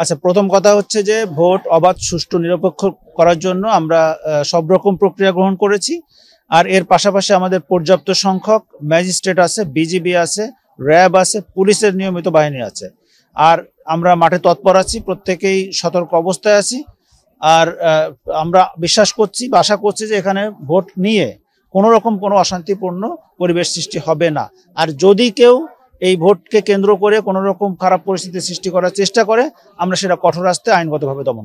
আচ্ছা প্রথম কথা হচ্ছে যে ভোট অবাধ সুষ্ঠু নিরপেক্ষ করার জন্য আমরা সব রকম প্রক্রিয়া গ্রহণ করেছি আর এর পাশাপাশি আমাদের পর্যাপ্ত সংখ্যক ম্যাজিস্ট্রেট আছে বিজিবি আছে র্যাব আছে পুলিশের নিয়মিত বাহিনী আছে আর আমরা মাঠে তৎপর আছি প্রত্যেকেই সতর্ক অবস্থায় আছি আর আমরা বিশ্বাস করছি বা আশা করছি যে এখানে ভোট নিয়ে কোনো রকম কোনো অশান্তিপূর্ণ পরিবেশ সৃষ্টি হবে না আর যদি কেউ এই ভোটকে কেন্দ্র করে কোনো রকম খারাপ পরিস্থিতি সৃষ্টি করার চেষ্টা করে আমরা সেটা কঠোর আসতে আইনগতভাবে দমন